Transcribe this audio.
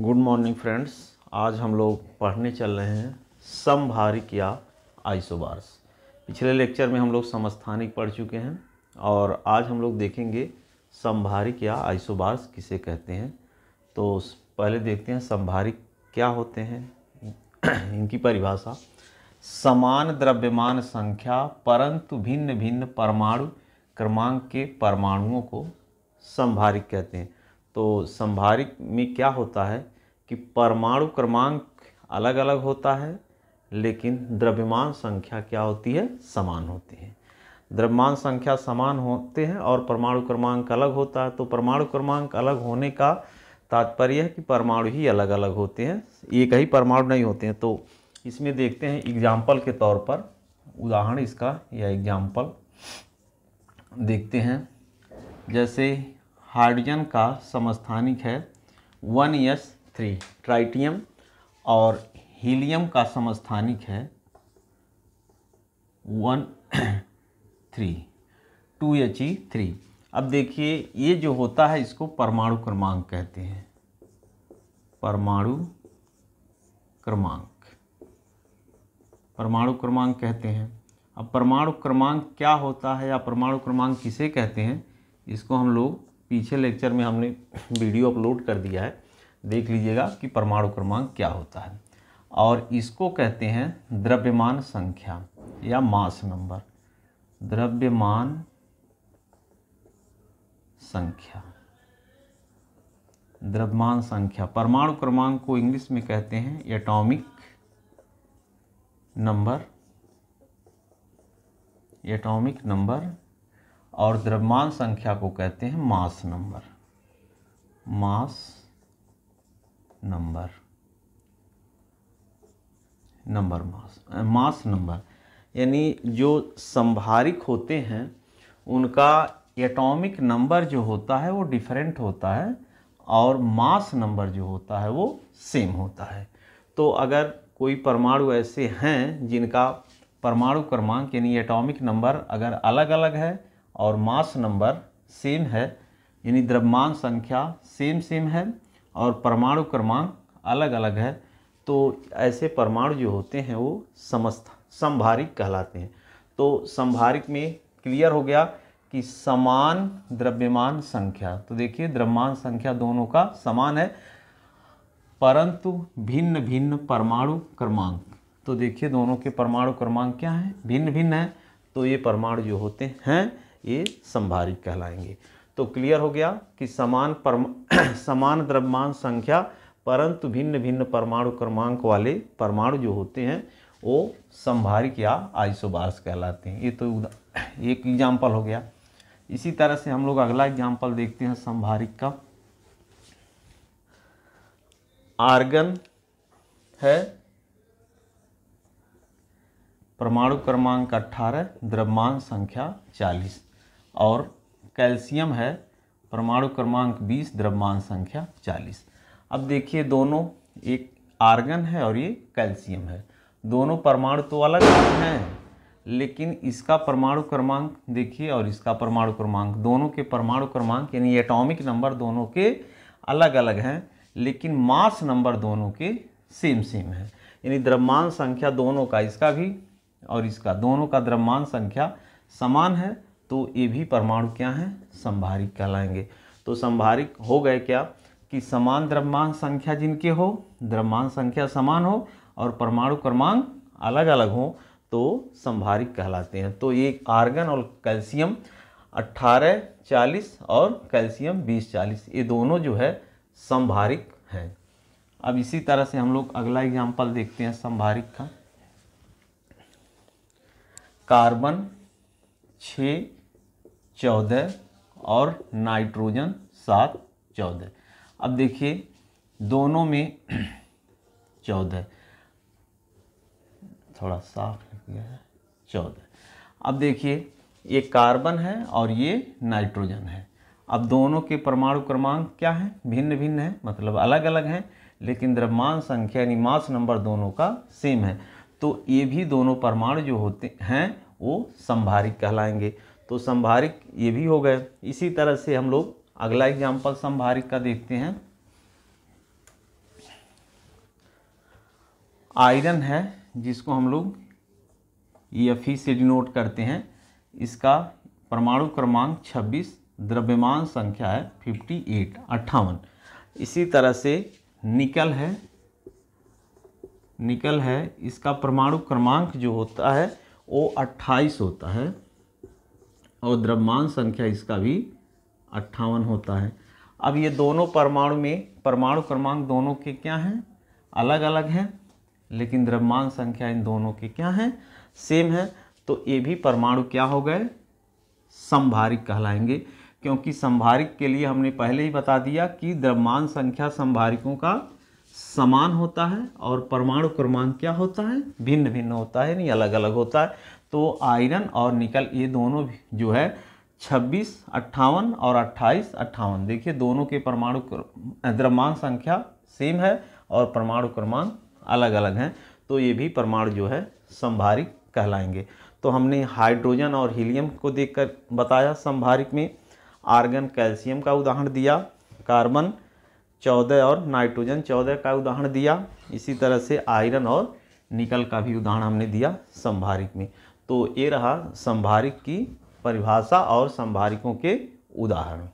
good morning friends आज हम लोग पढ़ने चल रहे हैं समभारिक या आइसोबार्स पिछले लेक्चर में हम लोग समस्थानिक पढ़ चुके हैं और आज हम लोग देखेंगे समभारिक या आइसोबार्स किसे कहते हैं तो पहले देखते हैं समभारिक क्या होते हैं इनकी परिभाषा समान द्रव्यमान संख्या परंतु भिन्न भिन्न परमाणु क्रमांक के परमाणुओं को संभारिक कहते हैं तो संभारिक में क्या होता है कि परमाणु क्रमांक अलग अलग होता है लेकिन द्रव्यमान संख्या क्या होती है समान होती है द्रव्यमान संख्या समान होते हैं और परमाणु क्रमांक अलग होता है तो परमाणु क्रमांक अलग होने का तात्पर्य है कि परमाणु ही अलग अलग होते हैं एक ही परमाणु नहीं होते हैं तो इसमें देखते हैं एग्जाम्पल के तौर पर उदाहरण इसका या एग्जाम्पल देखते हैं जैसे हाइड्रोजन का समस्थानिक है वन एस थ्री ट्राइटियम और हीलियम का समस्थानिक है one three two H E three अब देखिए ये जो होता है इसको परमाणु क्रमांक कहते हैं परमाणु क्रमांक परमाणु क्रमांक कहते हैं अब परमाणु क्रमांक क्या होता है या परमाणु क्रमांक किसे कहते हैं इसको हम लोग पीछे लेक्चर में हमने वीडियो अपलोड कर दिया है देख लीजिएगा कि परमाणु क्रमांक क्या होता है और इसको कहते हैं द्रव्यमान संख्या या मास नंबर द्रव्यमान संख्या द्रव्यमान संख्या परमाणु क्रमांक को इंग्लिश में कहते हैं एटॉमिक नंबर एटॉमिक नंबर और द्रव्यमान संख्या को कहते हैं mass number mass number number mass mass number यानी जो संभारिक होते हैं उनका एटॉमिक नंबर जो होता है वो डिफरेंट होता है और मास नंबर जो होता है वो सेम होता है तो अगर कोई परमाणु ऐसे हैं जिनका परमाणु क्रमांक यानी एटॉमिक नंबर अगर अलग अलग है और मास नंबर सेम है यानी द्रव्यमान संख्या सेम सेम है और परमाणु क्रमांक अलग अलग है तो ऐसे परमाणु जो होते हैं वो समस्त संभारिक कहलाते हैं तो संभारिक में क्लियर हो गया कि समान द्रव्यमान संख्या तो देखिए द्रव्यमान संख्या दोनों का समान है परंतु भिन्न भिन्न परमाणु क्रमांक तो देखिए दोनों के परमाणु क्रमांक क्या हैं भिन्न भिन्न है तो ये परमाणु जो होते हैं ये संभारिक कहलाएंगे तो क्लियर हो गया कि समान समान द्रव्यमान संख्या परंतु भिन्न भिन्न परमाणु क्रमांक वाले परमाणु जो होते हैं वो संभारिक या आइसोबार्स कहलाते हैं ये तो एक एग्जाम्पल हो गया इसी तरह से हम लोग अगला एग्जाम्पल देखते हैं संभारिक का आर्गन है परमाणु क्रमांक 18 द्रव्यमान संख्या चालीस और कैल्शियम है परमाणु क्रमांक 20 द्रव्यमान संख्या 40 अब देखिए दोनों एक आर्गन है और ये कैल्शियम है दोनों परमाणु तो अलग हैं लेकिन इसका परमाणु क्रमांक देखिए और इसका परमाणु क्रमांक दोनों के परमाणु क्रमांक यानी एटॉमिक नंबर दोनों के अलग अलग हैं लेकिन मास नंबर दोनों के सेम सेम है यानी द्रव्यमान संख्या दोनों का इसका भी और इसका दोनों का द्रव्यमान संख्या समान है तो ये भी परमाणु क्या हैं संभारिक कहलाएंगे तो संभारिक हो गए क्या कि समान द्रव्यमान संख्या जिनके हो द्रव्यमान संख्या समान हो और परमाणु क्रमांक अलग अलग हो तो संभारिक कहलाते हैं तो ये आर्गन और कैल्शियम 18 40 और कैल्शियम 20 40 ये दोनों जो है संभारिक हैं अब इसी तरह से हम लोग अगला एग्जाम्पल देखते हैं संभारिक का कार्बन छः चौदह और नाइट्रोजन सात चौदह अब देखिए दोनों में चौदह थोड़ा साफ लग गया है चौदह अब देखिए ये कार्बन है और ये नाइट्रोजन है अब दोनों के परमाणु क्रमांक क्या है भिन्न भिन्न है मतलब अलग अलग हैं लेकिन द्रव्यमान संख्या यानी मास नंबर दोनों का सेम है तो ये भी दोनों परमाणु जो होते हैं वो संभारिक कहलाएंगे तो संभारिक ये भी हो गए इसी तरह से हम लोग अगला एग्जाम्पल संभारिक का देखते हैं आयरन है जिसको हम लोग ये e एफ e से डिनोट करते हैं इसका परमाणु क्रमांक 26 द्रव्यमान संख्या है 58 अट्ठावन इसी तरह से निकल है निकल है इसका परमाणु क्रमांक जो होता है वो 28 होता है और द्रव्यमान संख्या इसका भी अट्ठावन होता है अब ये दोनों परमाणु में परमाणु क्रमांक दोनों के क्या हैं अलग अलग हैं लेकिन द्रव्यमान संख्या इन दोनों के क्या हैं सेम है तो ये भी परमाणु क्या हो गए संभारिक कहलाएंगे क्योंकि संभारिक के लिए हमने पहले ही बता दिया कि द्रव्यमान संख्या संभारिकों का समान होता है और परमाणु क्रमांक क्या होता है भिन्न भिन्न होता है नहीं अलग अलग होता है तो आयरन और निकल ये दोनों जो है छब्बीस अट्ठावन और अट्ठाईस अट्ठावन देखिए दोनों के परमाणु द्रव्यमान संख्या सेम है और परमाणु क्रमांक अलग अलग हैं तो ये भी परमाणु जो है संभारिक कहलाएंगे तो हमने हाइड्रोजन और हीलियम को देखकर बताया संभारिक में आर्गन कैल्शियम का उदाहरण दिया कार्बन चौदह और नाइट्रोजन चौदह का उदाहरण दिया इसी तरह से आयरन और निकल का भी उदाहरण हमने दिया संभारिक में तो ये रहा संभारिक की परिभाषा और संभारिकों के उदाहरण